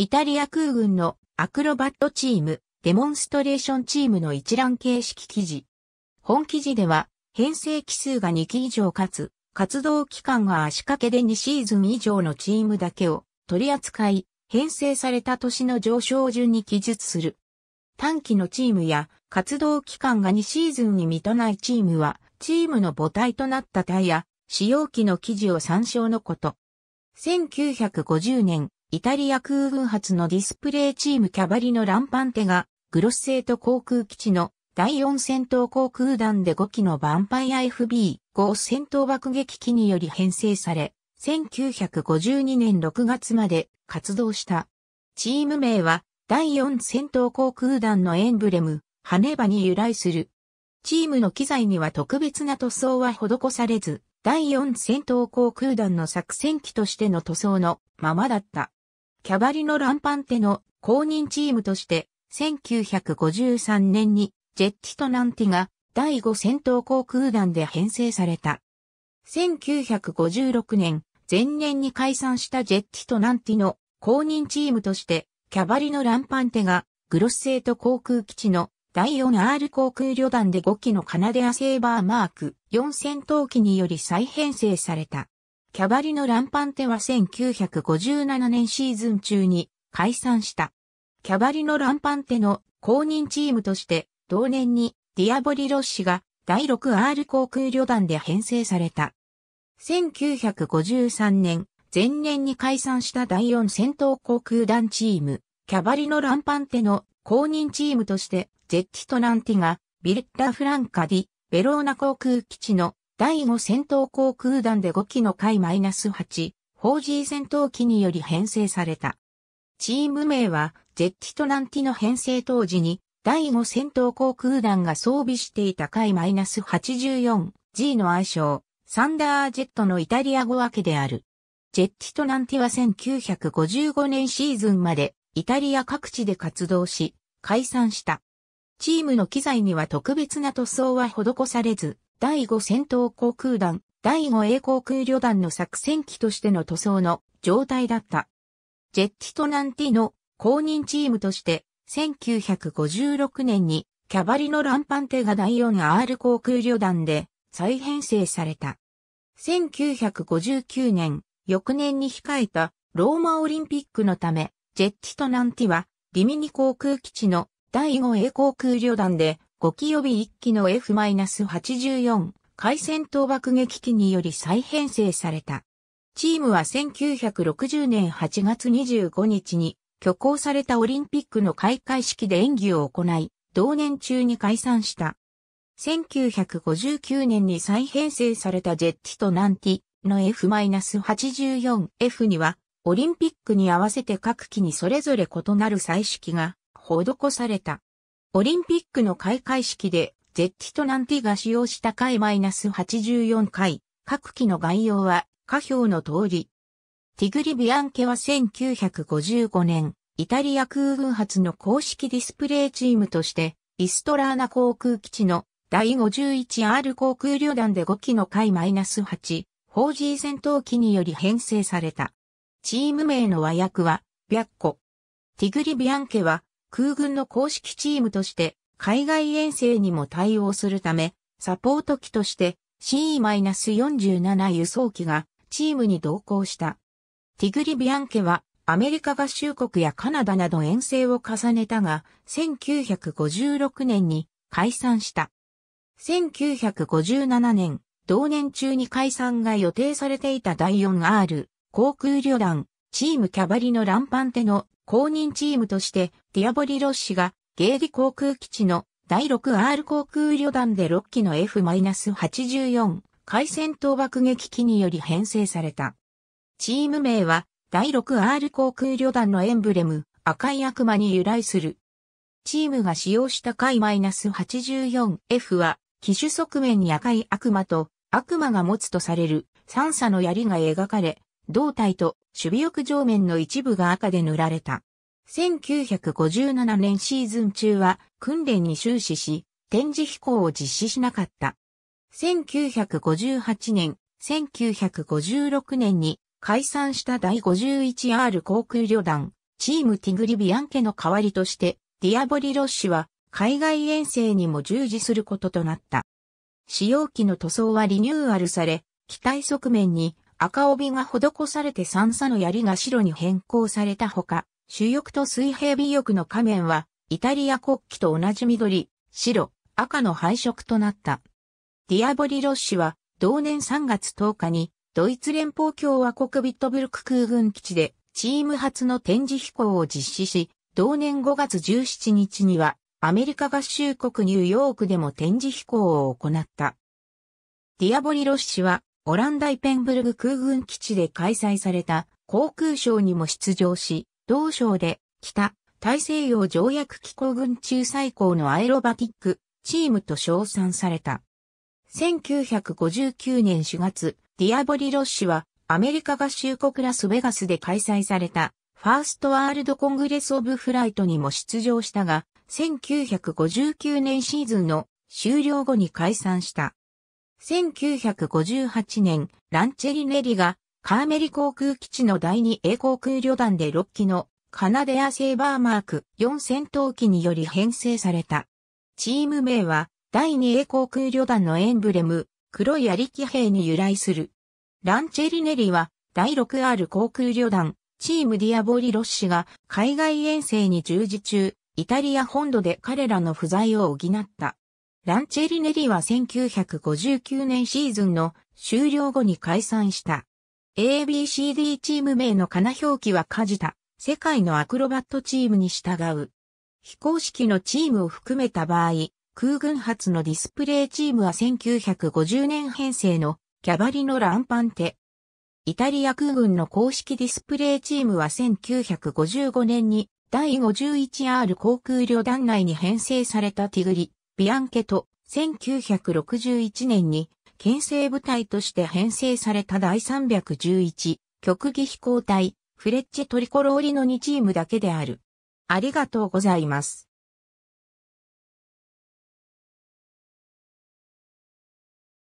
イタリア空軍のアクロバットチーム、デモンストレーションチームの一覧形式記事。本記事では、編成期数が2期以上かつ、活動期間が足掛けで2シーズン以上のチームだけを取り扱い、編成された年の上昇順に記述する。短期のチームや活動期間が2シーズンに満たないチームは、チームの母体となった体や、使用期の記事を参照のこと。1950年、イタリア空軍発のディスプレイチームキャバリのランパンテが、グロッセート航空基地の第4戦闘航空団で5機のバンパイア FB5 戦闘爆撃機により編成され、1952年6月まで活動した。チーム名は第4戦闘航空団のエンブレム、羽バに由来する。チームの機材には特別な塗装は施されず、第4戦闘航空団の作戦機としての塗装のままだった。キャバリのランパンテの公認チームとして、1953年にジェッティトナンティが第5戦闘航空団で編成された。1956年、前年に解散したジェッティトナンティの公認チームとして、キャバリのランパンテがグロスセート航空基地の第 4R 航空旅団で5機のカナデアセーバーマーク4戦闘機により再編成された。キャバリのランパンテは1957年シーズン中に解散した。キャバリのランパンテの公認チームとして、同年にディアボリロッシが第 6R 航空旅団で編成された。1953年、前年に解散した第4戦闘航空団チーム、キャバリのランパンテの公認チームとして、ゼッティトナンティが、ビルッラ・フランカディ、ベローナ航空基地の第5戦闘航空団で5機の回 -8、4G 戦闘機により編成された。チーム名は、ジェッティトナンティの編成当時に、第5戦闘航空団が装備していた回 -84G の愛称、サンダージェットのイタリア語訳である。ジェッティトナンティは1955年シーズンまで、イタリア各地で活動し、解散した。チームの機材には特別な塗装は施されず、第5戦闘航空団、第5栄航空旅団の作戦機としての塗装の状態だった。ジェッティトナンティの公認チームとして、1956年にキャバリのランパンテが第 4R 航空旅団で再編成された。1959年、翌年に控えたローマオリンピックのため、ジェッティトナンティは、リミニ航空基地の第5 A 航空旅団で5機予備1機の F-84 回戦闘爆撃機により再編成された。チームは1960年8月25日に挙行されたオリンピックの開会式で演技を行い、同年中に解散した。1959年に再編成されたジェッティとナンティの F-84F には、オリンピックに合わせて各機にそれぞれ異なる彩色が施された。オリンピックの開会式で、ゼッティとナンティが使用した回 -84 回、各機の概要は、下表の通り。ティグリ・ビアンケは1955年、イタリア空軍発の公式ディスプレイチームとして、イストラーナ航空基地の第 51R 航空旅団で5機の回 -8、4G 戦闘機により編成された。チーム名の和訳は、白虎。ティグリ・ビアンケは、空軍の公式チームとして海外遠征にも対応するため、サポート機として C-47 輸送機がチームに同行した。ティグリ・ビアンケはアメリカ合衆国やカナダなど遠征を重ねたが、1956年に解散した。1957年、同年中に解散が予定されていた第 4R 航空旅団、チームキャバリのランパンテの公認チームとしてディアボリロッシが、ゲーリ航空基地の第 6R 航空旅団で6機の F-84 海戦闘爆撃機により編成された。チーム名は、第 6R 航空旅団のエンブレム、赤い悪魔に由来する。チームが使用した海 -84F は、機種側面に赤い悪魔と悪魔が持つとされる3差の槍が描かれ、胴体と守備翼上面の一部が赤で塗られた。1957年シーズン中は訓練に終始し、展示飛行を実施しなかった。1958年、1956年に解散した第 51R 航空旅団、チームティグリビアン家の代わりとして、ディアボリロッシは海外遠征にも従事することとなった。使用機の塗装はリニューアルされ、機体側面に赤帯が施されて三叉の槍が白に変更されたほか、主翼と水平尾翼の仮面は、イタリア国旗と同じ緑、白、赤の配色となった。ディアボリロッシは、同年3月10日に、ドイツ連邦共和国ビットブルク空軍基地で、チーム初の展示飛行を実施し、同年5月17日には、アメリカ合衆国ニューヨークでも展示飛行を行った。ディアボリロッシは、オランダイペンブルグ空軍基地で開催された航空ショーにも出場し、同省で、北、大西洋条約機構軍中最高のアエロバティック、チームと称賛された。1959年4月、ディアボリロッシは、アメリカ合衆国ラスベガスで開催された、ファーストワールドコングレス・オブ・フライトにも出場したが、1959年シーズンの終了後に解散した。1958年、ランチェリネリがカーメリ航空基地の第2 A 航空旅団で6機のカナデアセーバーマーク4戦闘機により編成された。チーム名は第 2A 航空旅団のエンブレム、黒いア兵に由来する。ランチェリネリは第 6R 航空旅団、チームディアボリロッシが海外遠征に従事中、イタリア本土で彼らの不在を補った。ランチェリネリは1959年シーズンの終了後に解散した。ABCD チーム名の金表記はジタ、世界のアクロバットチームに従う。非公式のチームを含めた場合、空軍発のディスプレイチームは1950年編成のキャバリのランパンテ。イタリア空軍の公式ディスプレイチームは1955年に第 51R 航空旅団内に編成されたティグリ、ビアンケと1961年に県政部隊として編成された第311極技飛行隊、フレッチェトリコローリの2チームだけである。ありがとうございます。